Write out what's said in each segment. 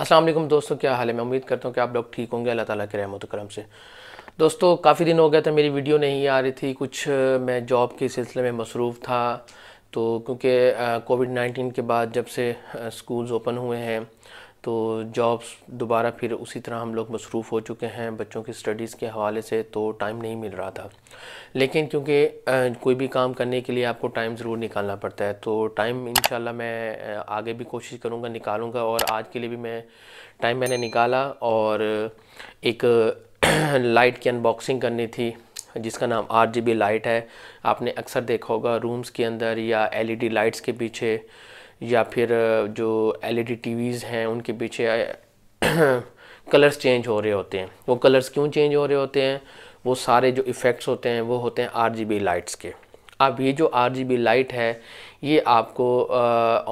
अस्सलाम वालेकुम दोस्तों क्या हाल है मैं उम्मीद करता हूँ कि आप लोग ठीक होंगे अल्लाह ताला के रहमत करम से दोस्तों काफ़ी दिन हो गया था मेरी वीडियो नहीं आ रही थी कुछ मैं जॉब के सिलसिले में मसरूफ़ था तो क्योंकि कोविड नाइन्टीन के बाद जब से स्कूल्स ओपन हुए हैं तो जॉब्स दोबारा फिर उसी तरह हम लोग मसरूफ़ हो चुके हैं बच्चों की स्टडीज़ के हवाले से तो टाइम नहीं मिल रहा था लेकिन क्योंकि कोई भी काम करने के लिए आपको टाइम ज़रूर निकालना पड़ता है तो टाइम इन मैं आगे भी कोशिश करूँगा निकालूँगा और आज के लिए भी मैं टाइम मैंने निकाला और एक लाइट की अनबॉक्सिंग करनी थी जिसका नाम आर लाइट है आपने अक्सर देखा होगा रूम्स के अंदर या एलईडी लाइट्स e के पीछे या फिर जो एल ई टीवीज़ हैं उनके पीछे कलर्स चेंज हो रहे होते हैं वो कलर्स क्यों चेंज हो रहे होते हैं वो सारे जो इफ़ेक्ट्स होते हैं वो होते हैं आर लाइट्स के अब ये जो आर लाइट है ये आपको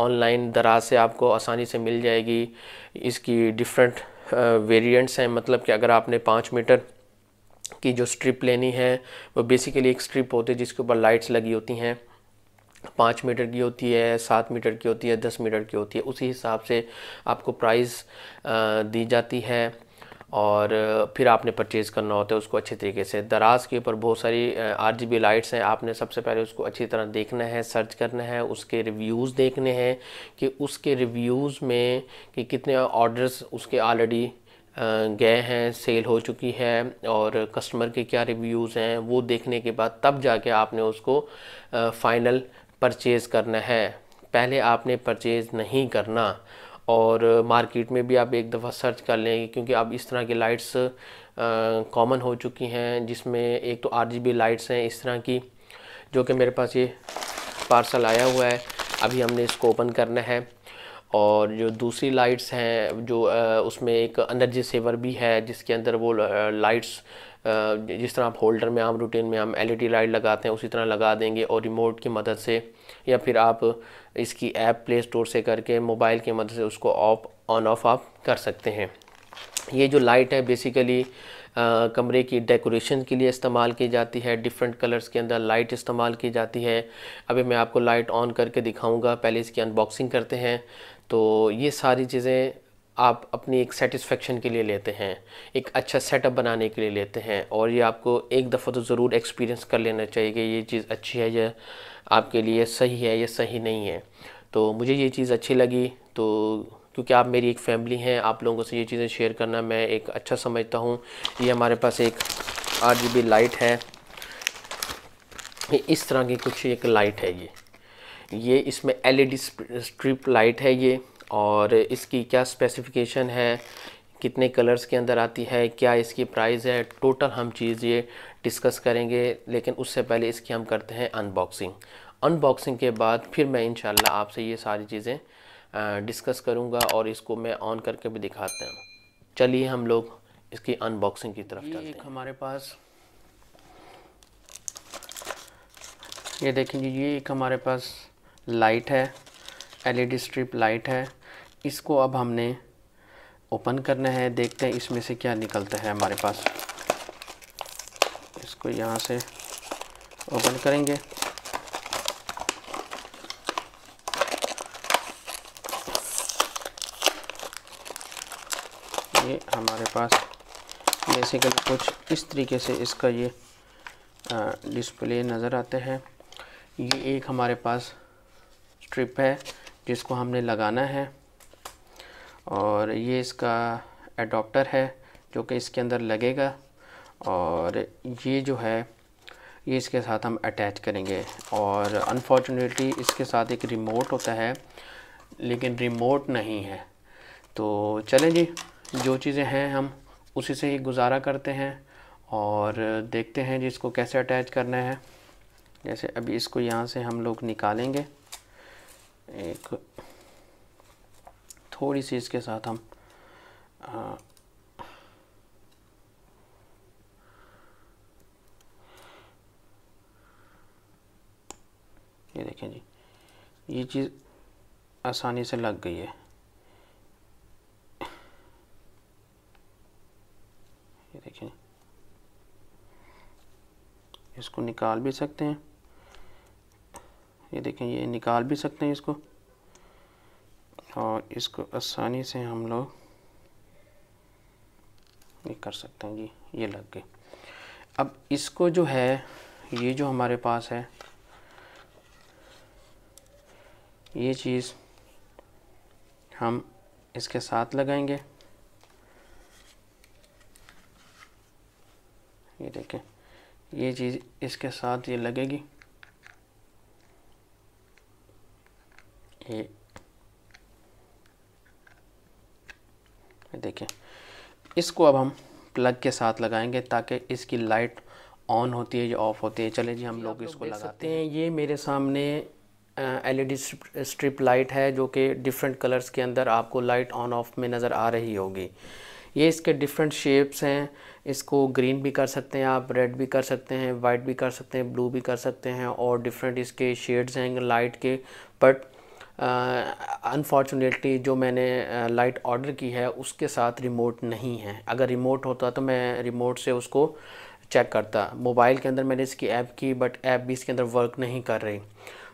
ऑनलाइन दराज से आपको आसानी से मिल जाएगी इसकी डिफरेंट वेरिएंट्स हैं मतलब कि अगर आपने पाँच मीटर की जो स्ट्रिप लेनी है वो बेसिकली एक स्ट्रिप होती है जिसके ऊपर लाइट्स लगी होती हैं पाँच मीटर की होती है सात मीटर की होती है दस मीटर की होती है उसी हिसाब से आपको प्राइस दी जाती है और फिर आपने परचेज़ करना होता है उसको अच्छे तरीके से दराज के ऊपर बहुत सारी आर जी बी लाइट्स हैं आपने सबसे पहले उसको अच्छी तरह देखना है सर्च करना है उसके रिव्यूज़ देखने हैं कि उसके रिव्यूज़ में कि कितने ऑर्डर्स उसके ऑलरेडी गए हैं सेल हो चुकी है और कस्टमर के क्या रिव्यूज़ हैं वो देखने के बाद तब जाके आपने उसको फ़ाइनल परचेज़ करना है पहले आपने परचेज़ नहीं करना और मार्केट में भी आप एक दफ़ा सर्च कर लें क्योंकि अब इस तरह की लाइट्स कॉमन हो चुकी हैं जिसमें एक तो आरजीबी लाइट्स हैं इस तरह की जो कि मेरे पास ये पार्सल आया हुआ है अभी हमने इसको ओपन करना है और जो दूसरी लाइट्स हैं जो उसमें एक एनर्जी सेवर भी है जिसके अंदर वो लाइट्स जिस तरह आप होल्डर में आम रूटीन में हम एलईडी लाइट लगाते हैं उसी तरह लगा देंगे और रिमोट की मदद से या फिर आप इसकी ऐप प्ले स्टोर से करके मोबाइल की मदद से उसको ऑफ ऑन ऑफ आप कर सकते हैं ये जो लाइट है बेसिकली आ, कमरे की डेकोरेशन के लिए इस्तेमाल की जाती है डिफरेंट कलर्स के अंदर लाइट इस्तेमाल की जाती है अभी मैं आपको लाइट ऑन करके दिखाऊंगा पहले इसकी अनबॉक्सिंग करते हैं तो ये सारी चीज़ें आप अपनी एक सेटिस्फेक्शन के लिए लेते हैं एक अच्छा सेटअप बनाने के लिए लेते हैं और ये आपको एक दफ़ा तो ज़रूर एक्सपीरियंस कर लेना चाहिए कि ये चीज़ अच्छी है या आपके लिए सही है या सही नहीं है तो मुझे ये चीज़ अच्छी लगी तो क्योंकि आप मेरी एक फैमिली हैं आप लोगों से ये चीज़ें शेयर करना मैं एक अच्छा समझता हूँ ये हमारे पास एक आर लाइट है इस तरह की कुछ एक लाइट है ये ये इसमें एलईडी स्ट्रिप लाइट है ये और इसकी क्या स्पेसिफिकेशन है कितने कलर्स के अंदर आती है क्या इसकी प्राइस है टोटल हम चीज़ ये डिस्कस करेंगे लेकिन उससे पहले इसकी हम करते हैं अनबॉक्सिंग अनबॉक्सिंग के बाद फिर मैं इनशाला आपसे ये सारी चीज़ें डिस्कस करूँगा और इसको मैं ऑन करके भी दिखाते हैं चलिए हम लोग इसकी अनबॉक्सिंग की तरफ चलते हैं हमारे पास ये देखेंगे ये एक हमारे पास लाइट है एलईडी स्ट्रिप लाइट है इसको अब हमने ओपन करना है देखते हैं इसमें से क्या निकलता है हमारे पास इसको यहाँ से ओपन करेंगे ये हमारे पास बेसिकली कुछ इस तरीके से इसका ये डिस्प्ले नज़र आते हैं ये एक हमारे पास स्ट्रिप है जिसको हमने लगाना है और ये इसका एडोप्टर है जो कि इसके अंदर लगेगा और ये जो है ये इसके साथ हम अटैच करेंगे और अनफॉर्चुनेटली इसके साथ एक रिमोट होता है लेकिन रिमोट नहीं है तो चलें जी जो चीज़ें हैं हम उसी से ही गुजारा करते हैं और देखते हैं जी इसको कैसे अटैच करना है जैसे अभी इसको यहाँ से हम लोग निकालेंगे एक थोड़ी सी इसके साथ हम ये देखें जी ये चीज़ आसानी से लग गई है ये देखें इसको निकाल भी सकते हैं ये देखें ये निकाल भी सकते हैं इसको और इसको आसानी से हम लोग ये कर सकते हैं जी ये लग गए अब इसको जो है ये जो हमारे पास है ये चीज़ हम इसके साथ लगाएंगे ये देखें ये चीज़ इसके साथ ये लगेगी ए देखिए इसको अब हम प्लग के साथ लगाएंगे ताकि इसकी लाइट ऑन होती है या ऑफ होती है चले जी हम लोग इसको लगा सकते हैं ये मेरे सामने एलईडी स्ट्रिप लाइट है जो कि डिफरेंट कलर्स के अंदर आपको लाइट ऑन ऑफ में नज़र आ रही होगी ये इसके डिफरेंट शेप्स हैं इसको ग्रीन भी कर सकते हैं आप रेड भी कर सकते हैं वाइट भी कर सकते हैं ब्लू भी कर सकते हैं और डिफरेंट इसके शेड्स हैं लाइट के बट अनफॉर्चुनेटली जो मैंने लाइट ऑर्डर की है उसके साथ रिमोट नहीं है अगर रिमोट होता तो मैं रिमोट से उसको चेक करता मोबाइल के अंदर मैंने इसकी ऐप की बट ऐप भी इसके अंदर वर्क नहीं कर रही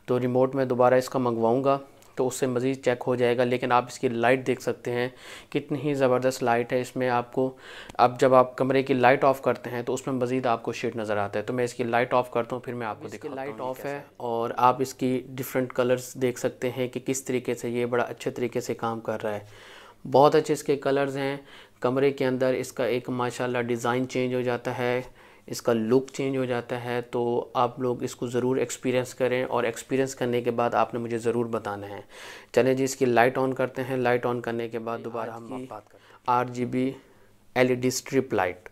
तो रिमोट मैं दोबारा इसका मंगवाऊँगा तो उससे मज़ीद चेक हो जाएगा लेकिन आप इसकी लाइट देख सकते हैं कितनी ही ज़बरदस्त लाइट है इसमें आपको अब जब आप कमरे की लाइट ऑफ़ करते हैं तो उसमें मज़ीद आपको शेड नज़र आता है तो मैं इसकी लाइट ऑफ़ करता हूँ फिर मैं आपको देखिए लाइट ऑफ़ है और आप इसकी डिफरेंट कलर्स देख सकते हैं कि किस तरीके से ये बड़ा अच्छे तरीके से काम कर रहा है बहुत अच्छे इसके कलर्स हैं कमरे के अंदर इसका एक माशाल्लाह डिज़ाइन चेंज हो जाता है इसका लुक चेंज हो जाता है तो आप लोग इसको ज़रूर एक्सपीरियंस करें और एक्सपीरियंस करने के बाद आपने मुझे ज़रूर बताना है चलें जी इसकी लाइट ऑन करते हैं लाइट ऑन करने के बाद दोबारा हम बात करें R G B L E D strip light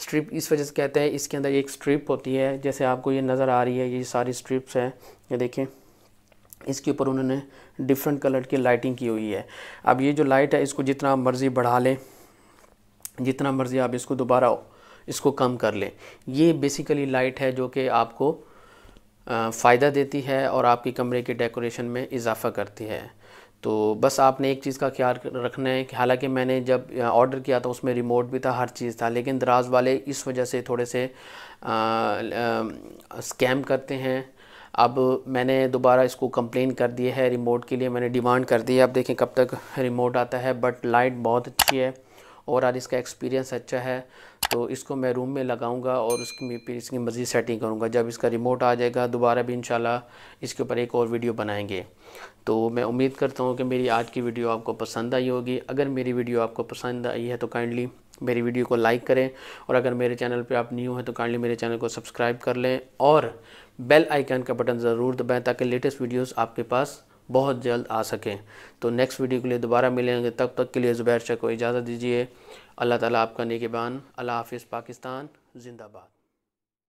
strip इस वजह से कहते हैं इसके अंदर एक स्ट्रिप होती है जैसे आपको ये नज़र आ रही है ये सारी स्ट्रिप्स हैं ये देखें इसके ऊपर उन्होंने डिफरेंट कलर की लाइटिंग की हुई है अब ये जो लाइट है इसको जितना मर्ज़ी बढ़ा लें जितना मर्ज़ी आप इसको दोबारा इसको कम कर लें ये बेसिकली लाइट है जो कि आपको फ़ायदा देती है और आपकी कमरे के डेकोरेशन में इजाफा करती है तो बस आपने एक चीज़ का ख्याल रखना है कि हालांकि मैंने जब ऑर्डर किया था उसमें रिमोट भी था हर चीज़ था लेकिन दराज वाले इस वजह से थोड़े से आ, आ, स्कैम करते हैं अब मैंने दोबारा इसको कंप्लेन कर दी है रिमोट के लिए मैंने डिमांड कर दी है अब देखें कब तक रिमोट आता है बट लाइट बहुत अच्छी है ओवरऑल इसका एक्सपीरियंस अच्छा है तो इसको मैं रूम में लगाऊंगा और उसकी फिर इसकी मज़ीद सेटिंग करूंगा जब इसका रिमोट आ जाएगा दोबारा भी इन इसके ऊपर एक और वीडियो बनाएंगे तो मैं उम्मीद करता हूँ कि मेरी आज की वीडियो आपको पसंद आई होगी अगर मेरी वीडियो आपको पसंद आई है तो काइंडली मेरी वीडियो को लाइक करें और अगर मेरे चैनल पर आप न्यू हैं तो काइंडली मेरे चैनल को सब्सक्राइब कर लें और बेल आइकन का बटन ज़रूर दबाएँ ताकि लेटेस्ट वीडियोज़ आपके पास बहुत जल्द आ सकें तो नेक्स्ट वीडियो के लिए दोबारा मिलेंगे तब तक के लिए ज़ुबैर शाह को इजाज़त दीजिए अल्लाह ताला आपका नेकबान अल्लाह हाफिज़ पाकिस्तान जिंदाबाद